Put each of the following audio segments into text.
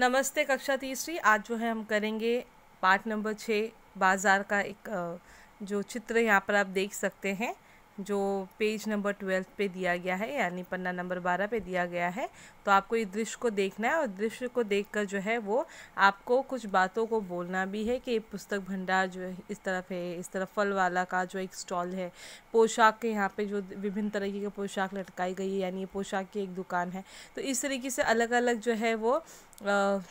नमस्ते कक्षा तीसरी आज जो है हम करेंगे पार्ट नंबर छः बाज़ार का एक जो चित्र यहाँ पर आप देख सकते हैं जो पेज नंबर ट्वेल्थ पे दिया गया है यानी पन्ना नंबर बारह पे दिया गया है तो आपको इस दृश्य को देखना है और दृश्य को देखकर जो है वो आपको कुछ बातों को बोलना भी है कि पुस्तक भंडार जो है इस तरफ है इस तरफ फल वाला का जो एक स्टॉल है पोशाक के यहाँ पे जो विभिन्न तरीके की पोशाक लटकाई गई है यानी ये पोशाक की एक दुकान है तो इस तरीके से अलग अलग जो है वो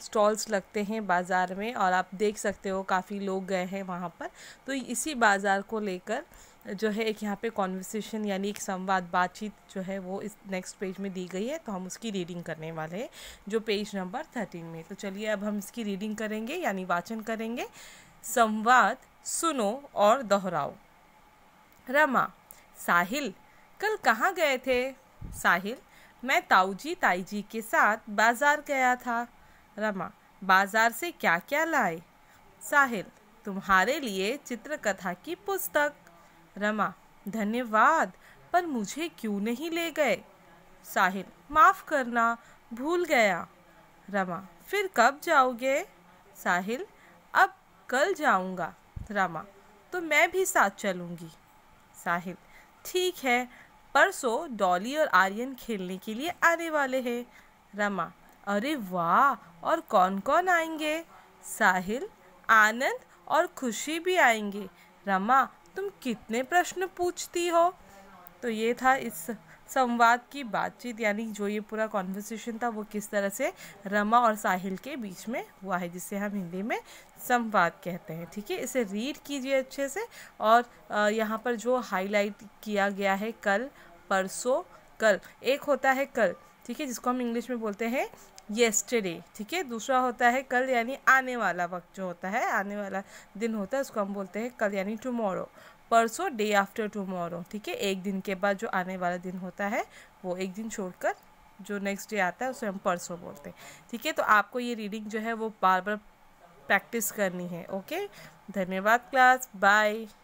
स्टॉल्स लगते हैं बाज़ार में और आप देख सकते हो काफ़ी लोग गए हैं वहाँ पर तो इसी बाज़ार को लेकर जो है एक यहाँ पे कॉन्वर्सेशन यानी एक संवाद बातचीत जो है वो इस नेक्स्ट पेज में दी गई है तो हम उसकी रीडिंग करने वाले हैं जो पेज नंबर थर्टीन में तो चलिए अब हम इसकी रीडिंग करेंगे यानी वाचन करेंगे संवाद सुनो और दोहराओ रमा साहिल कल कहाँ गए थे साहिल मैं ताऊजी ताईजी के साथ बाज़ार गया था रमा बाज़ार से क्या क्या लाए साहिल तुम्हारे लिए चित्रकथा की पुस्तक रमा धन्यवाद पर मुझे क्यों नहीं ले गए साहिल माफ़ करना भूल गया रमा फिर कब जाओगे साहिल अब कल जाऊंगा रमा तो मैं भी साथ चलूंगी साहिल ठीक है परसों डॉली और आर्यन खेलने के लिए आने वाले हैं रमा अरे वाह और कौन कौन आएंगे साहिल आनंद और खुशी भी आएंगे रमा तुम कितने प्रश्न पूछती हो तो ये था इस संवाद की बातचीत यानी जो ये पूरा कॉन्वर्सेशन था वो किस तरह से रमा और साहिल के बीच में हुआ है जिसे हम हिंदी में संवाद कहते हैं ठीक है इसे रीड कीजिए अच्छे से और यहाँ पर जो हाईलाइट किया गया है कल परसों कल एक होता है कल ठीक है जिसको हम इंग्लिश में बोलते हैं येस्टरडे ठीक है दूसरा होता है कल यानी आने वाला वक्त जो होता है आने वाला दिन होता है उसको हम बोलते हैं कल यानी टुमोरो परसों डे आफ्टर टुमोरो ठीक है एक दिन के बाद जो आने वाला दिन होता है वो एक दिन छोड़कर जो नेक्स्ट डे आता है उसे हम परसों बोलते हैं ठीक है तो आपको ये रीडिंग जो है वो बार बार प्रैक्टिस करनी है ओके धन्यवाद क्लास बाय